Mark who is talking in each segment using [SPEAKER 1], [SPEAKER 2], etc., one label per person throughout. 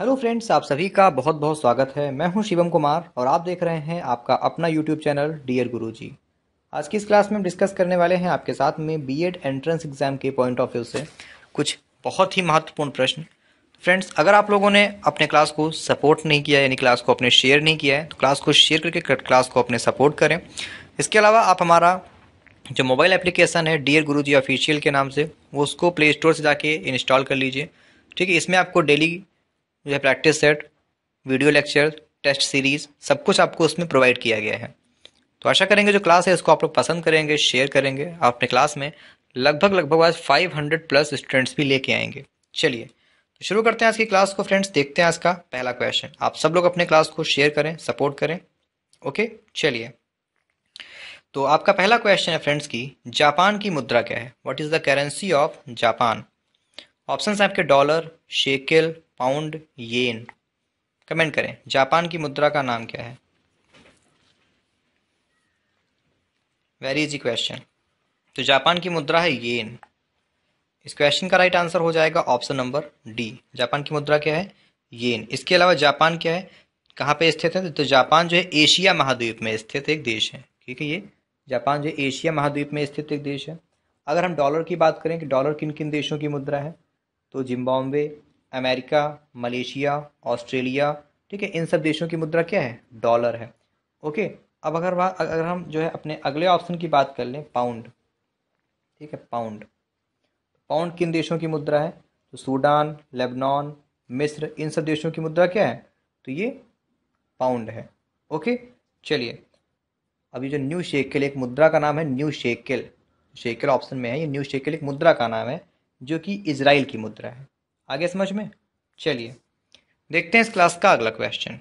[SPEAKER 1] hello friends आप सभी का बहुत बहुत स्वागत है मैं हूं शिवम कुमार और आप देख रहे हैं आपका अपना यूट्यूब चैनल डियर गुरुजी आज की इस क्लास में हम डिस्कस करने वाले हैं आपके साथ में बीएड एंट्रेंस एग्जाम के पॉइंट ऑफ व्यू से कुछ बहुत ही महत्वपूर्ण प्रश्न फ्रेंड्स अगर आप लोगों ने अपने क्लास को सपोर्ट नहीं किया यानी क्लास को अपने शेयर नहीं किया है तो क्लास को शेयर करके क्लास को अपने सपोर्ट करें इसके अलावा आप हमारा जो मोबाइल एप्लीकेशन है डियर गुरु जी ऑफिशियल के नाम से वो उसको प्ले स्टोर से जाके इंस्टॉल कर लीजिए ठीक है इसमें आपको डेली जो है practice set video lecture test series सब कुछ आपको उसमें प्रोवाइड किया गया है तो आशा करेंगे जो क्लास है इसको आप लोग पसंद करेंगे शेयर करेंगे आप अपने क्लास में लगभग लगभग आज फाइव प्लस स्टूडेंट्स भी लेके आएंगे चलिए तो शुरू करते हैं आज की क्लास को फ्रेंड्स देखते हैं आज का पहला क्वेश्चन आप सब लोग अपने क्लास को शेयर करें सपोर्ट करें ओके चलिए तो आपका पहला क्वेश्चन है फ्रेंड्स की जापान की मुद्रा क्या है what is the currency of Japan option हैं आपके dollar shekel pound yen comment करें जापान की मुद्रा का नाम क्या है वेरी इजी क्वेश्चन तो जापान की मुद्रा है येन इस क्वेश्चन का राइट आंसर हो जाएगा ऑप्शन नंबर डी जापान की मुद्रा क्या है येन इसके अलावा जापान क्या है कहाँ पे स्थित है तो जापान जो है एशिया महाद्वीप में स्थित एक देश है ठीक है ये जापान जो है एशिया महाद्वीप में स्थित एक देश है अगर हम डॉलर की बात करें कि डॉलर किन किन देशों की मुद्रा है तो जिम्बाब्वे अमेरिका मलेशिया ऑस्ट्रेलिया ठीक है इन सब देशों की मुद्रा क्या है डॉलर है ओके अब अगर अगर हम जो है अपने अगले ऑप्शन की बात कर लें पाउंड ठीक है पाउंड पाउंड किन देशों की मुद्रा है तो सूडान लेबनान मिस्र इन सब देशों की मुद्रा क्या है तो ये पाउंड है ओके चलिए अभी जो न्यू शेकल एक मुद्रा का नाम है न्यू शेकल शेकल ऑप्शन में है ये न्यू शेकल एक मुद्रा का नाम है जो कि इसराइल की मुद्रा है आगे समझ में चलिए देखते हैं इस क्लास का अगला क्वेश्चन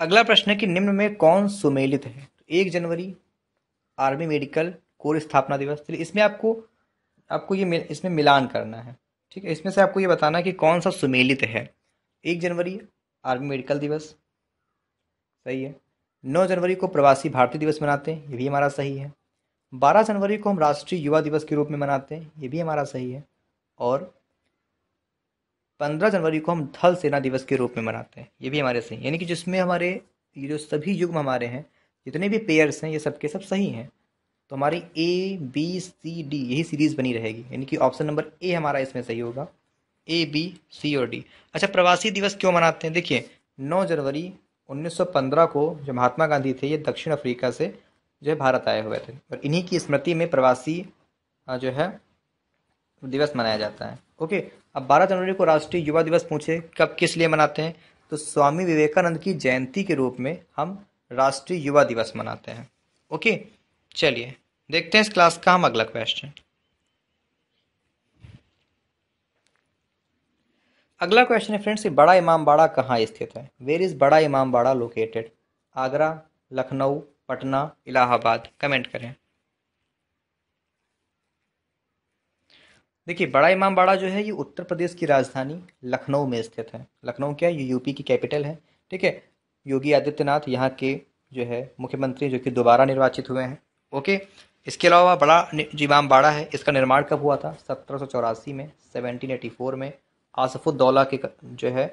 [SPEAKER 1] अगला प्रश्न है कि निम्न में कौन सुमेलित है तो एक जनवरी आर्मी मेडिकल कोर स्थापना दिवस चलिए तो इसमें आपको आपको ये इसमें मिलान करना है ठीक है इसमें से आपको ये बताना है कि कौन सा सुमेलित है एक जनवरी आर्मी मेडिकल दिवस सही है नौ जनवरी को प्रवासी भारतीय दिवस मनाते हैं ये भी हमारा सही है बारह जनवरी को हम राष्ट्रीय युवा दिवस के रूप में मनाते हैं ये भी हमारा सही है और पंद्रह जनवरी को हम थल सेना दिवस के रूप में मनाते हैं ये भी हमारे सही यानी कि जिसमें हमारे ये जो सभी युग हमारे हैं जितने भी पेयर्स हैं ये सबके सब सही हैं तो हमारी ए बी सी डी यही सीरीज़ बनी रहेगी यानी कि ऑप्शन नंबर ए हमारा इसमें सही होगा ए बी सी और डी अच्छा प्रवासी दिवस क्यों मनाते हैं देखिए नौ जनवरी 1915 को जो महात्मा गांधी थे ये दक्षिण अफ्रीका से जो है भारत आए हुए थे और इन्हीं की स्मृति में प्रवासी जो है दिवस मनाया जाता है ओके अब 12 जनवरी को राष्ट्रीय युवा दिवस पूछे कब किस लिए मनाते हैं तो स्वामी विवेकानंद की जयंती के रूप में हम राष्ट्रीय युवा दिवस मनाते हैं ओके चलिए देखते हैं इस क्लास का हम अगला क्वेश्चन अगला क्वेश्चन है फ्रेंड्स बड़ा इमाम बाड़ा कहाँ स्थित है where is Bada Imambara located Agra Lucknow Patna Allahabad comment करें देखिए बड़ा इमाम बाड़ा जो है ये उत्तर प्रदेश की राजधानी लखनऊ में स्थित है लखनऊ क्या ये यूपी की कैपिटल है ठीक है योगी आदित्यनाथ यहाँ के जो है मुख्यमंत्री जो कि दोबारा निर्वाचित हुए हैं ओके इसके अलावा बड़ा जो इमाम बाड़ा है इसका निर्माण कब हुआ था सत्रह में सेवनटीन में आसफुद्दौला के जो है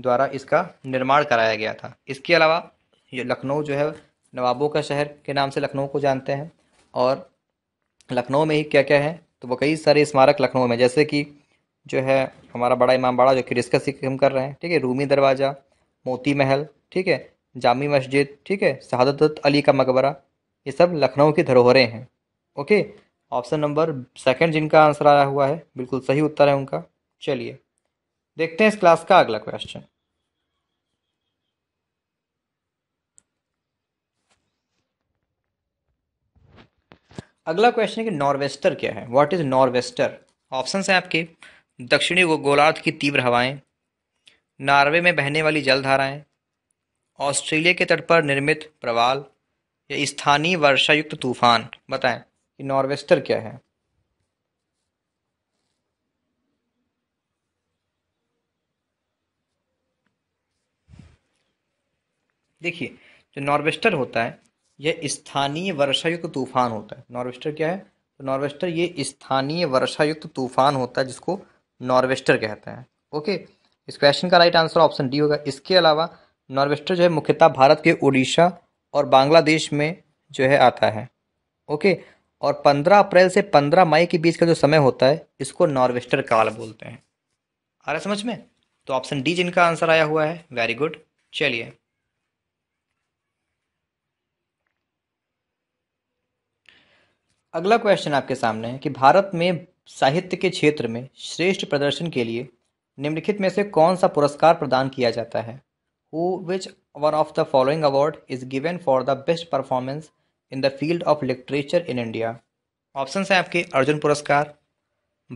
[SPEAKER 1] द्वारा इसका निर्माण कराया गया था इसके अलावा ये लखनऊ जो है नवाबों का शहर के नाम से लखनऊ को जानते हैं और लखनऊ में ही क्या क्या है तो वो कई सारे स्मारक लखनऊ में जैसे कि जो है हमारा बड़ा इमाम बाड़ा जो कि रिस्कस हम कर रहे हैं ठीक है रूमी दरवाज़ा मोती महल ठीक है जामी मस्जिद ठीक है शहादत अली का मकबरा ये सब लखनऊ की धरोहरें हैं ओके ऑप्शन नंबर सेकंड जिनका आंसर आया हुआ है बिल्कुल सही उत्तर है उनका चलिए देखते हैं इस क्लास का अगला क्वेश्चन अगला क्वेश्चन है कि नॉर्वेस्टर क्या है व्हाट इज़ नॉर्वेस्टर ऑप्शन है आपके दक्षिणी गोलार्ध की तीव्र हवाएं नार्वे में बहने वाली जलधाराएं ऑस्ट्रेलिया के तट पर निर्मित प्रवाल या स्थानीय वर्षायुक्त तूफान बताएं कि नॉर्वेस्टर क्या है देखिए जो नॉर्वेस्टर होता है यह स्थानीय वर्षायुक्त तूफान होता है नॉर्वेस्टर क्या है तो नॉर्वेस्टर ये स्थानीय वर्षायुक्त तूफान होता है जिसको नॉर्वेस्टर कहते हैं ओके इस क्वेश्चन का राइट आंसर ऑप्शन डी होगा इसके अलावा नॉर्वेस्टर जो है मुख्यतः भारत के उड़ीसा और बांग्लादेश में जो है आता है ओके और पंद्रह अप्रैल से पंद्रह मई के बीच का जो समय होता है इसको नॉर्वेस्टर काल बोलते हैं आ रहा समझ में तो ऑप्शन डी जिनका आंसर आया हुआ है वेरी गुड चलिए अगला क्वेश्चन आपके सामने है कि भारत में साहित्य के क्षेत्र में श्रेष्ठ प्रदर्शन के लिए निम्नलिखित में से कौन सा पुरस्कार प्रदान किया जाता है who which one of the following award is given for the best performance in the field of literature in India option हैं आपके अर्जुन पुरस्कार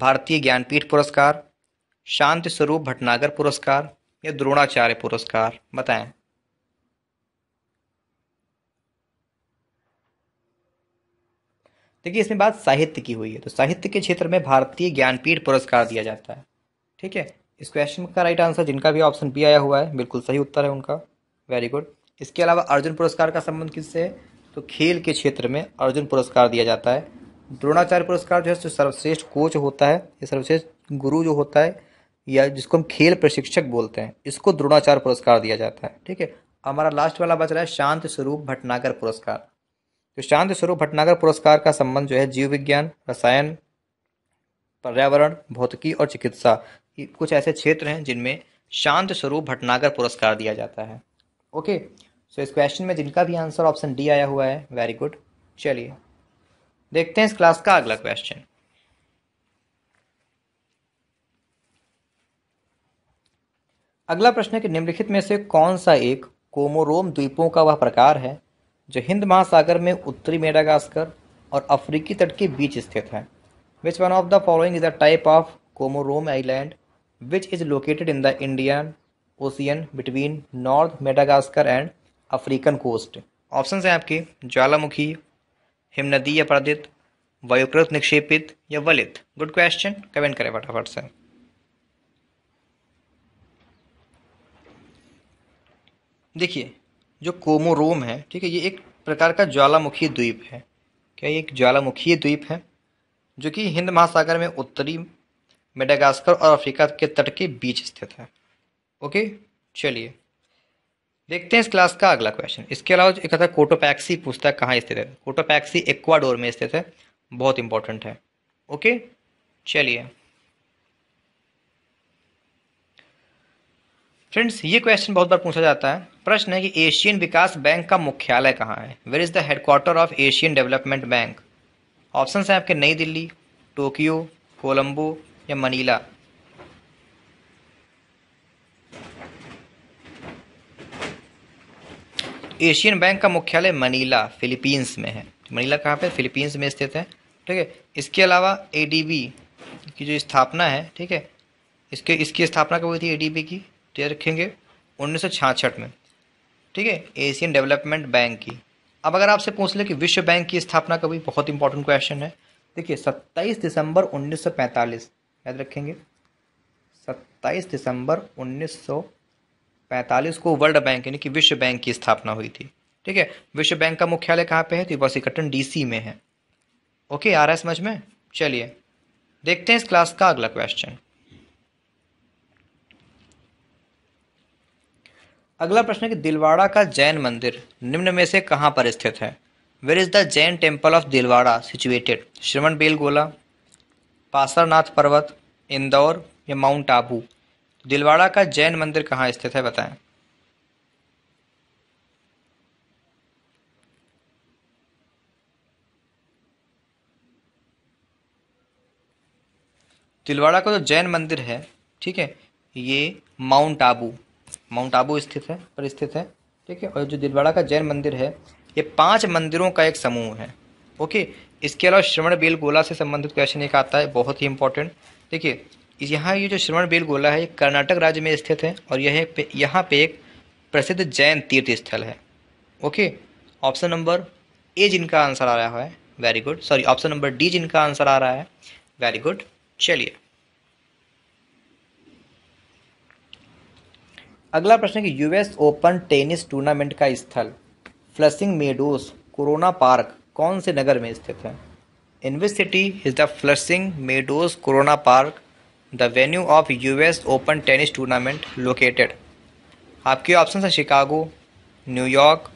[SPEAKER 1] भारतीय ज्ञानपीठ पुरस्कार शांति स्वरूप भटनागर पुरस्कार या द्रोणाचार्य पुरस्कार बताएं देखिए इसमें बात साहित्य की हुई है तो साहित्य के क्षेत्र में भारतीय ज्ञानपीठ पुरस्कार दिया जाता है ठीक है इस क्वेश्चन का राइट आंसर जिनका भी ऑप्शन बी आया हुआ है बिल्कुल सही उत्तर है उनका वेरी गुड इसके अलावा अर्जुन पुरस्कार का संबंध किससे है तो खेल के क्षेत्र में अर्जुन पुरस्कार दिया जाता है द्रोणाचार्य पुरस्कार जो है जो सर्वश्रेष्ठ कोच होता है या सर्वश्रेष्ठ गुरु जो होता है या जिसको हम खेल प्रशिक्षक बोलते हैं इसको द्रोणाचार्य पुरस्कार दिया जाता है ठीक है हमारा लास्ट वाला बच रहा है शांत स्वरूप भटनागर पुरस्कार तो शांत स्वरूप भटनागर पुरस्कार का संबंध जो है जीव विज्ञान रसायन पर्यावरण भौतिकी और चिकित्सा कुछ ऐसे क्षेत्र हैं जिनमें शांत स्वरूप भटनागर पुरस्कार दिया जाता है ओके सो इस क्वेश्चन में जिनका भी आंसर ऑप्शन डी आया हुआ है वेरी गुड चलिए देखते हैं इस क्लास का अगला क्वेश्चन अगला प्रश्न है कि निम्नलिखित में से कौन सा एक कोमोरोम द्वीपों का वह प्रकार है जो हिंद महासागर में उत्तरी मेडागास्कर और अफ्रीकी तट के बीच स्थित है which one of the following is a type of Comoros island which is located in the Indian Ocean between north Madagascar and African coast option हैं आपके ज्वालामुखी हिमनदी या प्रदित वायुकृत निक्षेपित या वलित गुड क्वेश्चन कमेंट करें फटाफट से देखिए जो कोमोरोम है ठीक है ये एक प्रकार का ज्वालामुखी द्वीप है क्या ये एक ज्वालामुखी द्वीप है जो कि हिंद महासागर में उत्तरी मेडागास्कर और अफ्रीका के तट के बीच स्थित है ओके चलिए देखते हैं इस क्लास का अगला क्वेश्चन इसके अलावा एक था कोटोपैक्सी पुस्तक कहाँ स्थित है कोटोपैक्सी एक्वाडोर में स्थित है बहुत इंपॉर्टेंट है ओके चलिए फ्रेंड्स ये क्वेश्चन बहुत बार पूछा जाता है प्रश्न है कि एशियन विकास बैंक का मुख्यालय कहाँ है where is the headquarter of Asian Development Bank option हैं आपके नई दिल्ली टोक्यो कोलंबो या मनीला एशियन बैंक का मुख्यालय मनीला फिलीपींस में है मनीला कहाँ पे फिलीपींस में स्थित है ठीक है इसके अलावा ए की जो स्थापना है ठीक है इसके इसकी स्थापना कब हुई थी ए की तो ये रखेंगे उन्नीस में ठीक है एशियन डेवलपमेंट बैंक की अब अगर आपसे पूछ ले कि विश्व बैंक की स्थापना का भी बहुत इंपॉर्टेंट क्वेश्चन है देखिए 27 दिसंबर 1945 याद रखेंगे 27 दिसंबर 1945 को वर्ल्ड बैंक यानी कि विश्व बैंक की स्थापना हुई थी ठीक है विश्व बैंक का मुख्यालय कहाँ पे है तो वॉशिंगटन डीसी में है ओके आ रहा है समझ में चलिए देखते हैं इस क्लास का अगला क्वेश्चन अगला प्रश्न है कि दिलवाड़ा का जैन मंदिर निम्न में से कहाँ पर स्थित है where is the Jain temple of Dilwara situated Shravana Belagola Parasnath पर्वत इंदौर या माउंट आबू दिलवाड़ा का जैन मंदिर कहाँ स्थित है बताएं दिलवाड़ा का जो जैन मंदिर है ठीक है ये माउंट आबू माउंट आबू स्थित है पर स्थित है ठीक है और जो दिलवाड़ा का जैन मंदिर है ये पांच मंदिरों का एक समूह है ओके इसके अलावा श्रवण बेल गोला से संबंधित क्वेश्चन एक आता है बहुत ही इंपॉर्टेंट देखिए यहाँ ये जो श्रवण बेल गोला है कर्नाटक राज्य में स्थित है और यह यहाँ पे एक प्रसिद्ध जैन तीर्थ स्थल है ओके ऑप्शन नंबर ए जिनका आंसर आ रहा है very good sorry option number D जिनका आंसर आ रहा है वेरी गुड चलिए अगला प्रश्न है कि यूएस ओपन टेनिस टूर्नामेंट का स्थल फ्लसिंग मेडोस कोरोना पार्क कौन से नगर में स्थित है इन which city is the flushing meadows corona park the venue of US open tennis tournament located आपके ऑप्शन है Chicago New York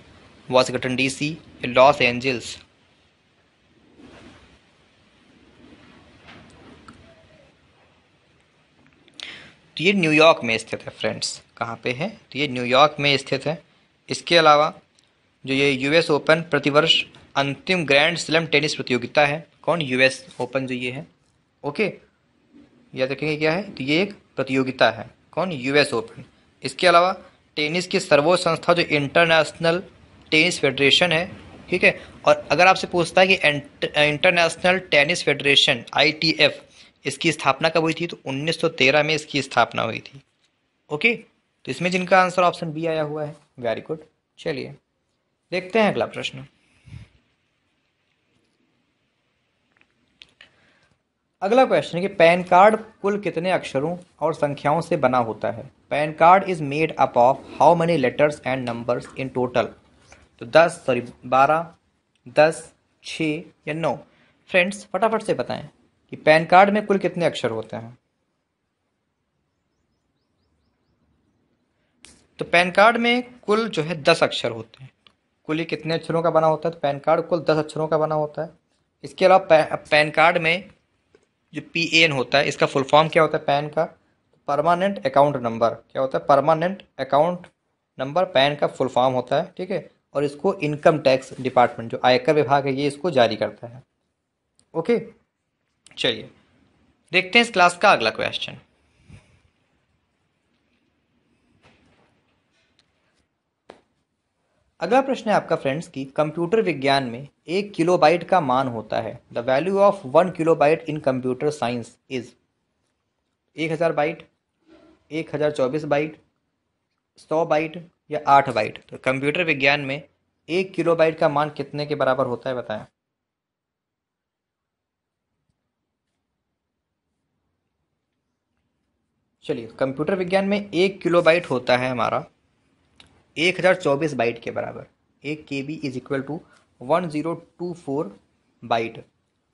[SPEAKER 1] Washington DC Los Angeles ये न्यूयॉर्क में स्थित है फ्रेंड्स कहाँ पे है तो ये न्यूयॉर्क में स्थित है इसके अलावा जो ये यूएस ओपन प्रतिवर्ष अंतिम ग्रैंड स्लैम टेनिस प्रतियोगिता है कौन यूएस ओपन जो ये है ओके याद रखेंगे क्या है तो ये एक प्रतियोगिता है कौन यूएस ओपन इसके अलावा टेनिस की सर्वोच्च संस्था जो इंटरनेशनल टेनिस फेडरेशन है ठीक है और अगर आपसे पूछता है कि इंटरनेशनल टेनिस फेडरेशन आईटीएफ इसकी स्थापना कब हुई थी तो 1913 में इसकी स्थापना हुई थी ओके तो इसमें जिनका आंसर ऑप्शन बी आया हुआ है वेरी गुड चलिए देखते हैं अगला प्रश्न अगला क्वेश्चन है कि पैन कार्ड कुल कितने अक्षरों और संख्याओं से बना होता है PAN card is made up of how many letters and numbers in total तो दस सॉरी बारह दस छः या नौ फ्रेंड्स फटाफट से बताएं कि पैन कार्ड में कुल कितने अक्षर होते हैं तो पैन कार्ड में कुल जो है दस अक्षर होते हैं कुल ही कितने अक्षरों का बना होता है तो पैन कार्ड कुल दस अक्षरों का बना होता है इसके अलावा पै, पैन कार्ड में जो पी एन होता है इसका फुल फॉर्म क्या होता है पैन का परमानेंट अकाउंट नंबर क्या होता है परमानेंट अकाउंट नंबर पैन का फुल फॉर्म होता है ठीक है और इसको इनकम टैक्स डिपार्टमेंट जो आयकर विभाग है ये इसको जारी करता है ओके चलिए देखते हैं इस क्लास का अगला क्वेश्चन अगला प्रश्न है आपका फ्रेंड्स की कंप्यूटर विज्ञान में एक किलोबाइट का मान होता है the value of one kilobyte in computer science is एक हज़ार बाइट एक हज़ार चौबीस बाइट सौ बाइट या आठ बाइट तो कंप्यूटर विज्ञान में एक किलोबाइट का मान कितने के बराबर होता है बताएं चलिए कंप्यूटर विज्ञान में एक किलोबाइट होता है हमारा एक हज़ार चौबीस बाइट के बराबर एक K B is equal to one zero two four byte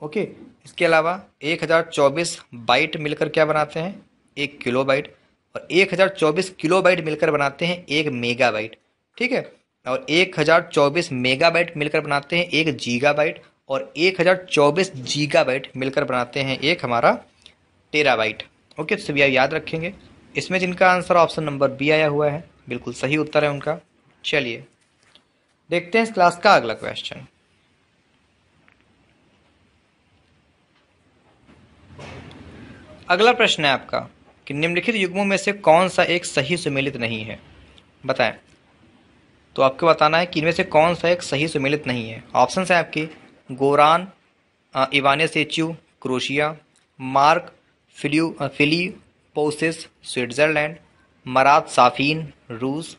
[SPEAKER 1] okay इसके अलावा एक हज़ार चौबीस बाइट मिलकर क्या बनाते हैं एक किलो बाइट और एक हज़ार चौबीस किलो बाइट मिलकर बनाते हैं एक मेगा बाइट ठीक है और एक हज़ार चौबीस मेगा बाइट मिलकर बनाते हैं एक जीगा बाइट और एक हज़ार चौबीस जीगा बाइट मिलकर बनाते हैं एक हमारा टेरा बाइट ओके तो सभी याद रखेंगे इसमें जिनका आंसर ऑप्शन नंबर बी आया हुआ है बिल्कुल सही उत्तर है उनका चलिए देखते हैं इस क्लास का अगला क्वेश्चन अगला प्रश्न है आपका कि निम्नलिखित युग्मों में से कौन सा एक सही सुमेलित नहीं है बताएं तो आपको बताना है कि इनमें से कौन सा एक सही सुमेलित नहीं है ऑप्शन है आपकी Goran Ivanisevic Croatia Mark Philippoussis Switzerland Marat Safin रूस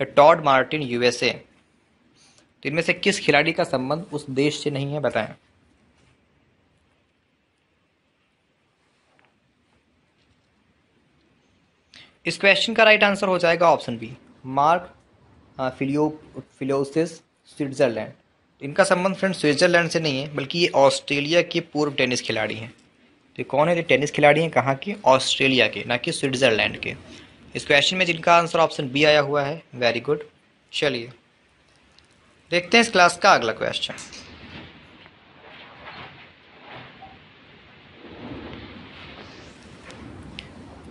[SPEAKER 1] या टॉड मार्टिन यूएसए तो इनमें से किस खिलाड़ी का संबंध उस देश से नहीं है बताएं इस क्वेश्चन का राइट आंसर हो जाएगा ऑप्शन बी मार्क फिलियो फिलियोसिस स्विट्जरलैंड इनका संबंध फ्रेंड स्विट्जरलैंड से नहीं है बल्कि ये ऑस्ट्रेलिया के पूर्व टेनिस खिलाड़ी हैं तो कौन है ये टेनिस खिलाड़ी हैं कहाँ के ऑस्ट्रेलिया के ना कि स्विट्जरलैंड के इस क्वेश्चन में जिनका आंसर ऑप्शन बी आया हुआ है वेरी गुड चलिए देखते हैं इस क्लास का अगला क्वेश्चन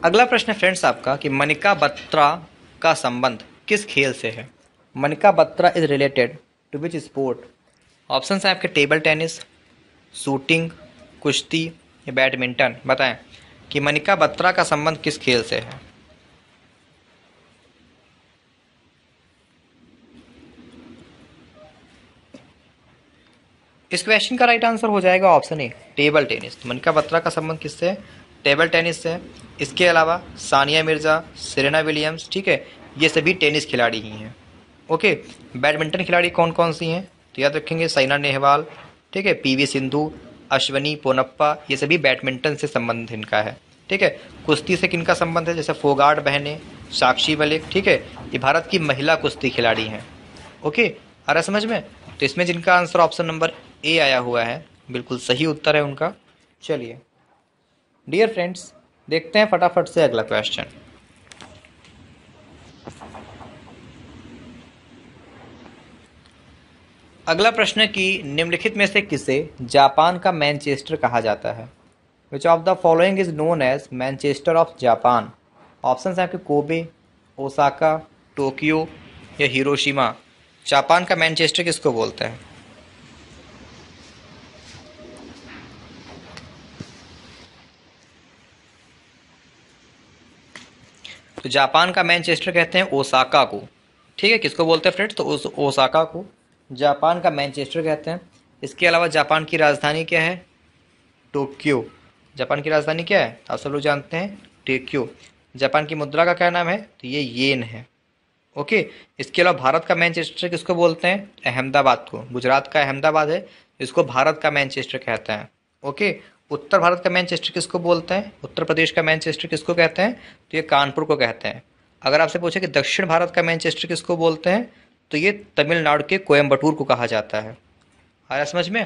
[SPEAKER 1] अगला प्रश्न है फ्रेंड्स आपका कि मनिका बत्रा का संबंध किस खेल से है Manika Batra is related to which sport option हैं आपके टेबल टेनिस शूटिंग कुश्ती या बैडमिंटन बताएं कि मनिका बत्रा का संबंध किस खेल से है इस क्वेश्चन का राइट आंसर हो जाएगा option A table tennis Manika Batra का संबंध किससे टेबल टेनिस से इसके अलावा सानिया मिर्ज़ा सेरेना विलियम्स ठीक है ये सभी टेनिस खिलाड़ी ही हैं ओके बैडमिंटन खिलाड़ी कौन कौन सी हैं तो याद रखेंगे साइना नेहवाल ठीक है पी सिंधु अश्वनी पोनप्पा ये सभी बैडमिंटन से संबंध इनका है ठीक है कुश्ती से किनका संबंध है जैसे फोगाट बहने साक्षी मलिक ठीक है ये भारत की महिला कुश्ती खिलाड़ी हैं ओके आ रहा समझ में तो इसमें जिनका आंसर ऑप्शन नंबर ए आया हुआ है बिल्कुल सही उत्तर है उनका चलिए डियर फ्रेंड्स देखते हैं फटाफट से अगला क्वेश्चन अगला प्रश्न कि निम्नलिखित में से किसे जापान का मैनचेस्टर कहा जाता है which of the following is known as Manchester of Japan option हैं आपके कोबे ओसाका टोक्यो या हिरोशिमा जापान का मैनचेस्टर किसको बोलते हैं तो जापान का मैनचेस्टर कहते हैं ओसाका को ठीक है किसको बोलते हैं फ्रेंड्स तो उस ओसाका को जापान का मैनचेस्टर कहते हैं इसके अलावा जापान की राजधानी क्या है टोक्यो जापान की राजधानी क्या है आप सब लोग जानते हैं टोक्यो जापान की मुद्रा का क्या नाम है तो ये येन है ओके इसके अलावा भारत का मैनचेस्टर किसको बोलते हैं अहमदाबाद को गुजरात का अहमदाबाद है इसको भारत का मैनचेस्टर कहते हैं ओके उत्तर भारत का मैनचेस्टर किसको बोलते हैं उत्तर प्रदेश का मैनचेस्टर किसको कहते हैं तो ये कानपुर को कहते हैं अगर आपसे पूछे कि दक्षिण भारत का मैनचेस्टर किसको बोलते हैं तो ये तमिलनाडु के कोयम्बटूर को कहा जाता है आया समझ में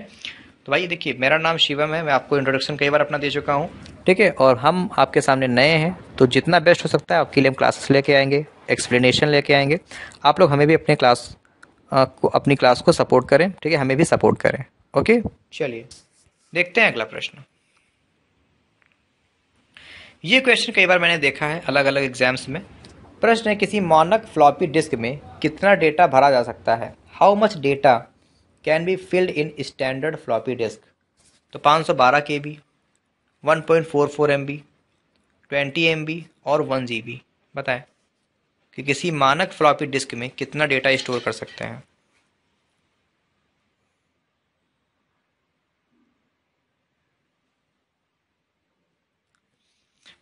[SPEAKER 1] तो भाई देखिए मेरा नाम शिवम है मैं आपको इंट्रोडक्शन कई बार अपना दे चुका हूँ ठीक है और हम आपके सामने नए हैं तो जितना बेस्ट हो सकता है आपके लिए हम क्लासेस लेके आएंगे एक्सप्लेनेशन लेके आएंगे आप लोग हमें भी अपने क्लास को अपनी क्लास को सपोर्ट करें ठीक है हमें भी सपोर्ट करें ओके चलिए देखते हैं अगला प्रश्न ये क्वेश्चन कई बार मैंने देखा है अलग अलग एग्जाम्स में प्रश्न है किसी मानक फ्लॉपी डिस्क में कितना डेटा भरा जा सकता है how much data can be filled in standard floppy disk तो 512 सौ बारह K B one point four four M B twenty M B और वन जी बी बताएँ कि किसी मानक फ्लॉपी डिस्क में कितना डेटा स्टोर कर सकते हैं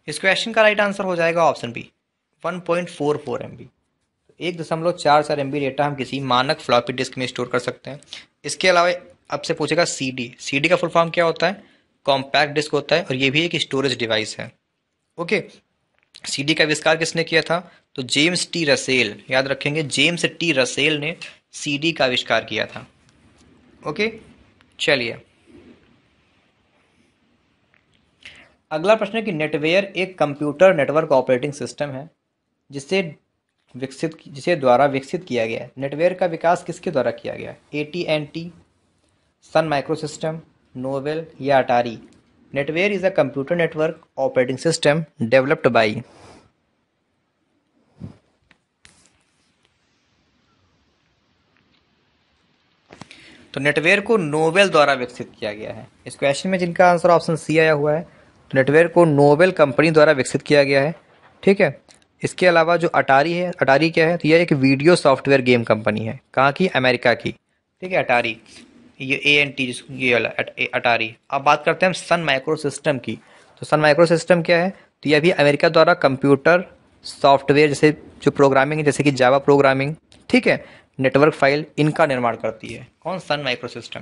[SPEAKER 1] इस क्वेश्चन का राइट आंसर हो जाएगा ऑप्शन बी 1.44 तो एक दशमलव चार चार एम डेटा हम किसी मानक फ्लॉपी डिस्क में स्टोर कर सकते हैं इसके अलावा आपसे पूछेगा सी डी सी डी का फुल फॉर्म क्या होता है कॉम्पैक्ट डिस्क होता है और ये भी एक स्टोरेज डिवाइस है ओके सी डी का आविष्कार किसने किया था तो जेम्स टी रसेल याद रखेंगे जेम्स टी रसेल ने सी डी का आविष्कार किया था ओके चलिए अगला प्रश्न है कि नेटवेयर एक कंप्यूटर नेटवर्क ऑपरेटिंग सिस्टम है जिसे विकसित जिसे द्वारा विकसित किया गया है नेटवेयर का विकास किसके द्वारा किया गया A T and T Sun Micro System Novell या Atari NetWare is a computer network operating system developed by तो नेटवेयर को नोवेल द्वारा विकसित किया गया है इस क्वेश्चन में जिनका आंसर ऑप्शन सी आया हुआ है नेटवेयर को नोबेल कंपनी द्वारा विकसित किया गया है ठीक है इसके अलावा जो अटारी है अटारी क्या है तो यह एक वीडियो सॉफ्टवेयर गेम कंपनी है कहाँ की अमेरिका की ठीक है अटारी ये ए एन टी ये वाला अटारी अब बात करते हैं सन माइक्रो सिस्टम की तो सन माइक्रो सिस्टम क्या है तो यह भी अमेरिका द्वारा कंप्यूटर सॉफ्टवेयर जैसे जो प्रोग्रामिंग है जैसे कि जावा प्रोग्रामिंग ठीक है नेटवर्क फाइल इनका निर्माण करती है कौन सन माइक्रो सिस्टम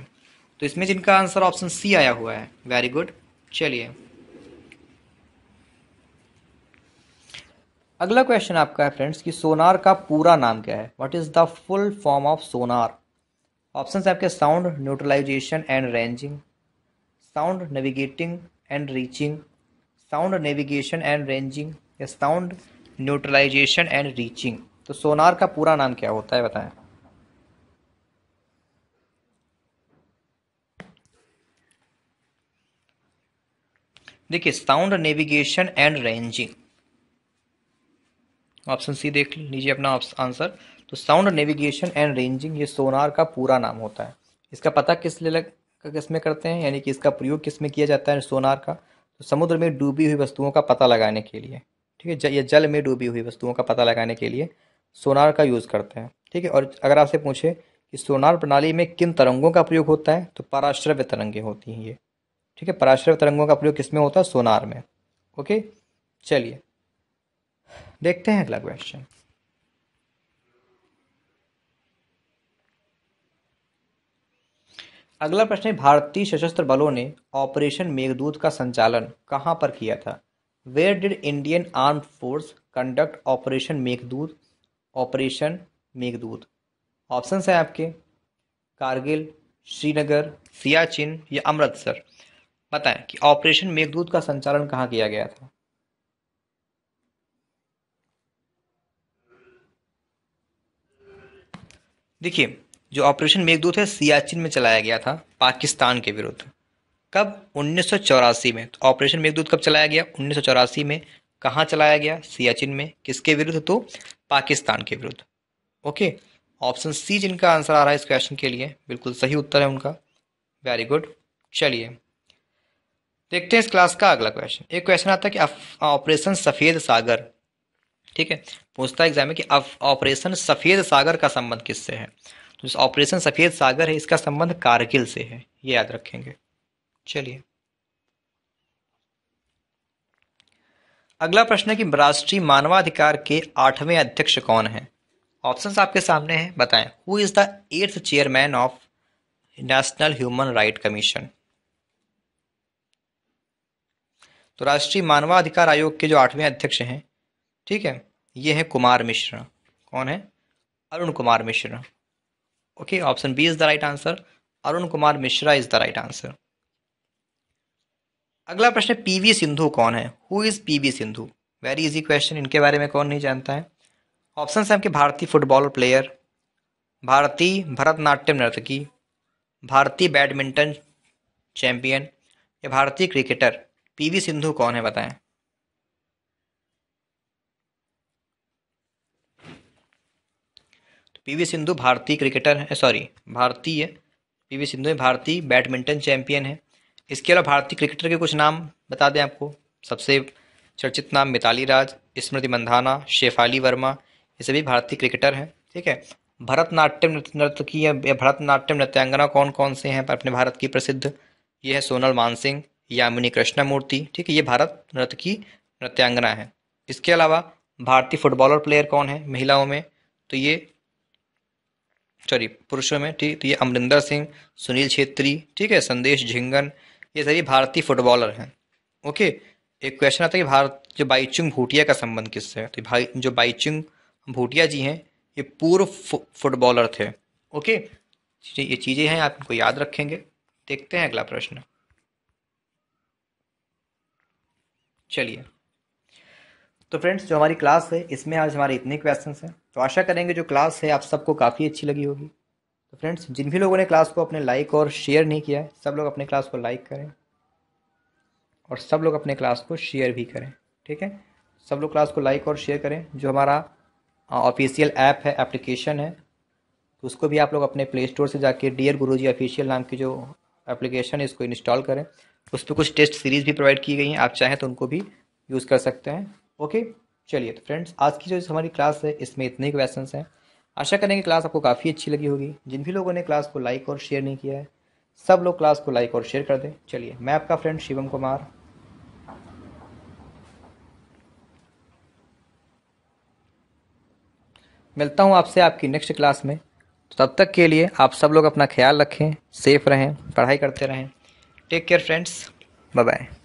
[SPEAKER 1] तो इसमें जिनका आंसर ऑप्शन सी आया हुआ है वेरी गुड चलिए अगला क्वेश्चन आपका है फ्रेंड्स कि सोनार का पूरा नाम क्या है what is the full form of SONAR option आपके sound neutralization and ranging sound navigating and reaching sound navigation and ranging या साउंड न्यूट्रलाइजेशन एंड रीचिंग तो सोनार का पूरा नाम क्या होता है बताएं देखिए sound navigation and ranging option C देख लीजिए अपना आंसर तो साउंड नेविगेशन एंड रेंजिंग ये सोनार का पूरा नाम होता है इसका पता किस लिए लग किस में करते हैं यानी कि इसका प्रयोग किस में किया जाता है सोनार का तो समुद्र में डूबी हुई वस्तुओं का पता लगाने के लिए ठीक है या जल में डूबी हुई वस्तुओं का पता लगाने के लिए सोनार का यूज़ करते हैं ठीक है और अगर आपसे पूछे कि सोनार प्रणाली में किन तरंगों का प्रयोग होता है तो पराश्रव्य तरंगे होती हैं ये ठीक है पराश्रव्य तरंगों का प्रयोग किस में होता है सोनार में ओके चलिए देखते हैं अगला क्वेश्चन अगला प्रश्न है भारतीय सशस्त्र बलों ने ऑपरेशन मेघदूत का संचालन कहां पर किया था where did Indian arm force conduct operation Meghdoot operation Meghdoot option हैं आपके कारगिल श्रीनगर सियाचिन या अमृतसर बताएं कि ऑपरेशन मेघदूत का संचालन कहाँ किया गया था देखिए जो ऑपरेशन मेघदूत है सियाचिन में चलाया गया था पाकिस्तान के विरुद्ध कब उन्नीस में तो ऑपरेशन मेघदूत कब चलाया गया उन्नीस में कहाँ चलाया गया सियाचिन में किसके विरुद्ध तो पाकिस्तान के विरुद्ध ओके ऑप्शन सी जिनका आंसर आ रहा है इस क्वेश्चन के लिए बिल्कुल सही उत्तर है उनका वेरी गुड चलिए देखते हैं इस क्लास का अगला क्वेश्चन एक क्वेश्चन आता है कि ऑपरेशन सफ़ेद सागर ठीक है पूछता है एग्जाम में कि ऑपरेशन सफ़ेद सागर का संबंध किससे है तो इस ऑपरेशन सफ़ेद सागर है इसका संबंध कारगिल से है ये याद रखेंगे चलिए अगला प्रश्न है कि राष्ट्रीय मानवाधिकार के आठवें अध्यक्ष कौन हैं ऑप्शंस आपके सामने हैं बताएं who is the eighth chairman of National Human Right Commission तो राष्ट्रीय मानवाधिकार आयोग के जो आठवें अध्यक्ष हैं ठीक है ये है कुमार मिश्रा कौन है Arun Kumar Mishra okay option B is the right answer Arun Kumar Mishra is the right answer अगला प्रश्न पीवी सिंधु कौन है who is P V Sindhu very easy question इनके बारे में कौन नहीं जानता है ऑप्शन है आपके भारतीय फुटबॉल प्लेयर भारतीय भरतनाट्यम नर्तकी भारतीय बैडमिंटन चैंपियन या भारतीय क्रिकेटर पीवी सिंधु कौन है बताएं पीवी सिंधु भारतीय क्रिकेटर हैं सॉरी भारतीय पीवी सिंधु भारतीय बैडमिंटन चैंपियन है इसके अलावा भारतीय क्रिकेटर के कुछ नाम बता दें आपको सबसे चर्चित नाम मिताली राज स्मृति मंधाना शेफाली वर्मा ये सभी भारतीय क्रिकेटर हैं ठीक है भरतनाट्यम नर्तकी या भरतनाट्यम नृत्यांगना कौन कौन से हैं अपने भारत की प्रसिद्ध ये है सोनल मानसिंह यामिनी मूर्ति ठीक है ये भारत नृत्य की नृत्यांगना है इसके अलावा भारतीय फुटबॉलर प्लेयर कौन है महिलाओं में तो ये सॉरी पुरुषों में ठीक तो ये अमरिंदर सिंह सुनील छेत्री ठीक है संदेश झिंगन ये सभी भारतीय फुटबॉलर हैं ओके एक क्वेश्चन आता है कि भारत जो बाईचुंग भूटिया का संबंध किससे है तो भाई जो बाईचुंग भूटिया जी हैं ये पूर्व फुटबॉलर थे ओके ये चीज़ें हैं आप इनको याद रखेंगे देखते हैं अगला प्रश्न चलिए तो फ्रेंड्स जो हमारी क्लास है इसमें आज हमारे इतने क्वेश्चन हैं तो आशा करेंगे जो क्लास है आप सबको काफ़ी अच्छी लगी होगी तो फ्रेंड्स जिन भी लोगों ने क्लास को अपने लाइक और शेयर नहीं किया है सब लोग अपने क्लास को लाइक करें और सब लोग अपने क्लास को शेयर भी करें ठीक है सब लोग क्लास को लाइक और शेयर करें जो हमारा ऑफिशियल ऐप है एप्लीकेशन है तो उसको भी आप लोग अपने प्ले स्टोर से जाके डियर जी ऑफिशियल नाम की जो एप्लीकेशन है इसको इंस्टॉल करें उस पर कुछ टेस्ट सीरीज़ भी प्रोवाइड की गई हैं आप चाहें तो उनको भी यूज़ कर सकते हैं ओके चलिए तो फ्रेंड्स आज की जो हमारी क्लास है इसमें इतने ही क्वेश्चन हैं आशा करेंगे क्लास आपको काफ़ी अच्छी लगी होगी जिन भी लोगों ने क्लास को लाइक और शेयर नहीं किया है सब लोग क्लास को लाइक और शेयर कर दें चलिए मैं आपका फ्रेंड शिवम कुमार मिलता हूँ आपसे आपकी नेक्स्ट क्लास में तो तब तक के लिए आप सब लोग अपना ख्याल रखें सेफ रहें पढ़ाई करते रहें take care friends bye bye